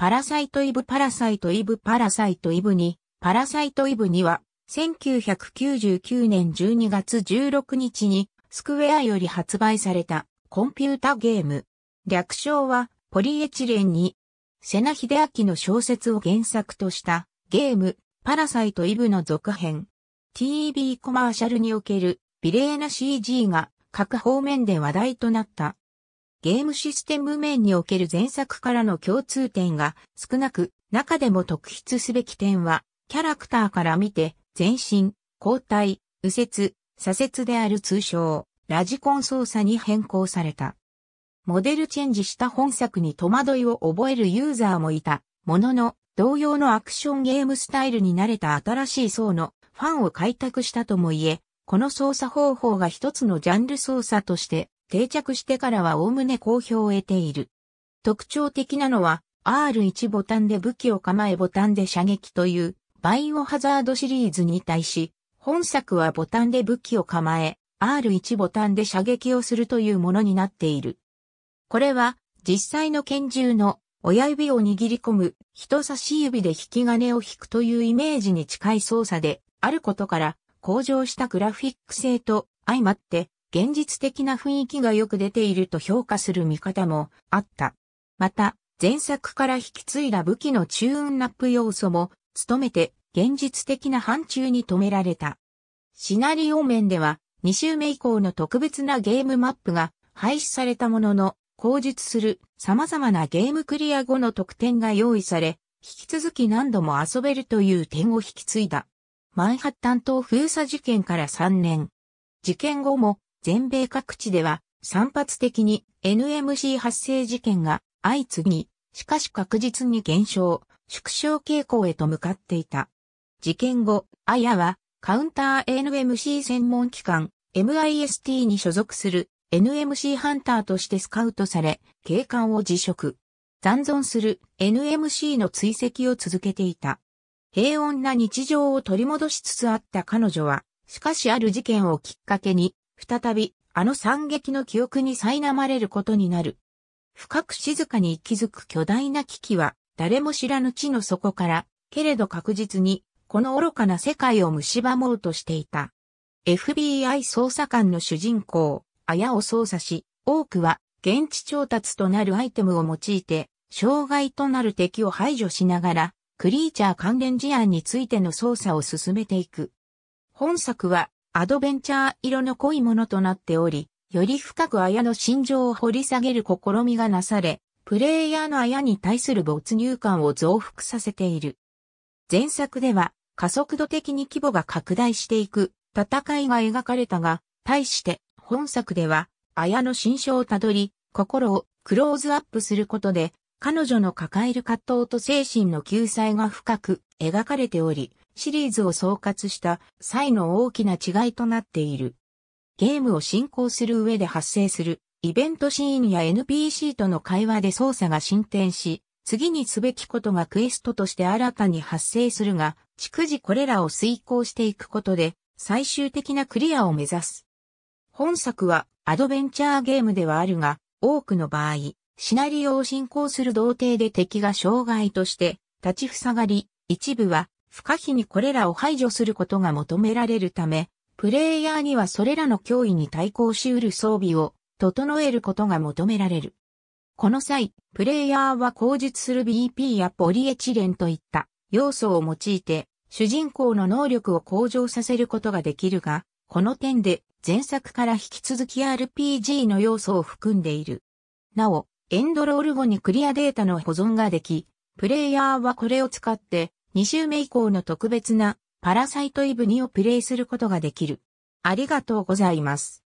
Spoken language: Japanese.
パラサイトイブパラサイトイブパラサイトイブに、パラサイトイブには、1999年12月16日に、スクウェアより発売されたコンピュータゲーム。略称はポリエチレンに、セナヒデアキの小説を原作としたゲーム、パラサイトイブの続編。TV コマーシャルにおけるビレーナ CG が各方面で話題となった。ゲームシステム面における前作からの共通点が少なく、中でも特筆すべき点は、キャラクターから見て、前進、後退、右折、左折である通称、ラジコン操作に変更された。モデルチェンジした本作に戸惑いを覚えるユーザーもいた、ものの、同様のアクションゲームスタイルに慣れた新しい層のファンを開拓したともいえ、この操作方法が一つのジャンル操作として定着してからは概ね好評を得ている。特徴的なのは R1 ボタンで武器を構えボタンで射撃というバイオハザードシリーズに対し、本作はボタンで武器を構え、R1 ボタンで射撃をするというものになっている。これは実際の拳銃の親指を握り込む人差し指で引き金を引くというイメージに近い操作であることから向上したグラフィック性と相まって現実的な雰囲気がよく出ていると評価する見方もあった。また、前作から引き継いだ武器のチューンナップ要素も、努めて現実的な範疇に止められた。シナリオ面では、2週目以降の特別なゲームマップが廃止されたものの、口述する様々なゲームクリア後の特典が用意され、引き続き何度も遊べるという点を引き継いだ。マンハッタン島封鎖事件から3年。事件後も全米各地では散発的に NMC 発生事件が相次ぎ、しかし確実に減少、縮小傾向へと向かっていた。事件後、アヤはカウンター NMC 専門機関 MIST に所属する NMC ハンターとしてスカウトされ、警官を辞職。残存する NMC の追跡を続けていた。平穏な日常を取り戻しつつあった彼女は、しかしある事件をきっかけに再び、あの惨劇の記憶に苛まれることになる。深く静かに息づく巨大な危機は、誰も知らぬ地の底から、けれど確実に、この愚かな世界を蝕もうとしていた。FBI 捜査官の主人公、綾を捜査し、多くは、現地調達となるアイテムを用いて、障害となる敵を排除しながら、クリーチャー関連事案についての捜査を進めていく。本作はアドベンチャー色の濃いものとなっており、より深く綾の心情を掘り下げる試みがなされ、プレイヤーの綾に対する没入感を増幅させている。前作では加速度的に規模が拡大していく戦いが描かれたが、対して本作では綾の心象をたどり、心をクローズアップすることで彼女の抱える葛藤と精神の救済が深く描かれており、シリーズを総括した際の大きな違いとなっている。ゲームを進行する上で発生するイベントシーンや NPC との会話で操作が進展し、次にすべきことがクエストとして新たに発生するが、逐次これらを遂行していくことで、最終的なクリアを目指す。本作はアドベンチャーゲームではあるが、多くの場合、シナリオを進行する童貞で敵が障害として立ち塞がり、一部は不可避にこれらを排除することが求められるため、プレイヤーにはそれらの脅威に対抗し得る装備を整えることが求められる。この際、プレイヤーは口述する BP やポリエチレンといった要素を用いて、主人公の能力を向上させることができるが、この点で前作から引き続き RPG の要素を含んでいる。なお、エンドロール後にクリアデータの保存ができ、プレイヤーはこれを使って2週目以降の特別なパラサイトイブ2をプレイすることができる。ありがとうございます。